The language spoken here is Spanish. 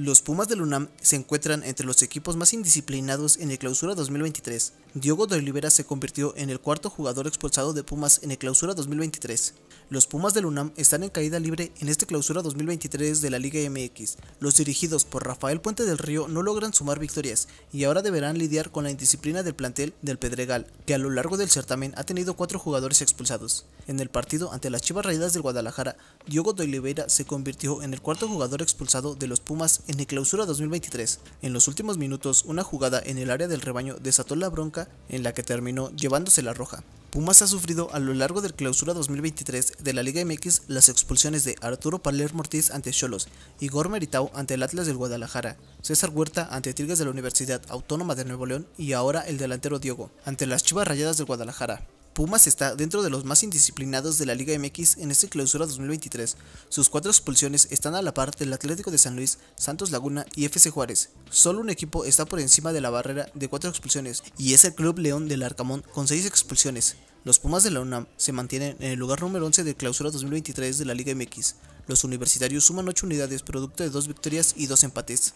Los Pumas de UNAM se encuentran entre los equipos más indisciplinados en el Clausura 2023. Diogo de Olivera se convirtió en el cuarto jugador expulsado de Pumas en el Clausura 2023. Los Pumas del UNAM están en caída libre en esta clausura 2023 de la Liga MX. Los dirigidos por Rafael Puente del Río no logran sumar victorias y ahora deberán lidiar con la indisciplina del plantel del Pedregal, que a lo largo del certamen ha tenido cuatro jugadores expulsados. En el partido ante las Chivas Rayadas del Guadalajara, Diogo de se convirtió en el cuarto jugador expulsado de los Pumas en el clausura 2023. En los últimos minutos, una jugada en el área del rebaño desató la bronca en la que terminó llevándose la roja. Pumas ha sufrido a lo largo del clausura 2023 de la Liga MX las expulsiones de Arturo Paler-Mortiz ante Cholos, Igor Meritau ante el Atlas del Guadalajara, César Huerta ante Tigres de la Universidad Autónoma de Nuevo León y ahora el delantero Diego ante las Chivas Rayadas del Guadalajara. Pumas está dentro de los más indisciplinados de la Liga MX en este clausura 2023. Sus cuatro expulsiones están a la par del Atlético de San Luis, Santos Laguna y FC Juárez. Solo un equipo está por encima de la barrera de cuatro expulsiones y es el Club León del Arcamón con seis expulsiones. Los Pumas de la UNAM se mantienen en el lugar número 11 de clausura 2023 de la Liga MX. Los universitarios suman 8 unidades producto de dos victorias y dos empates.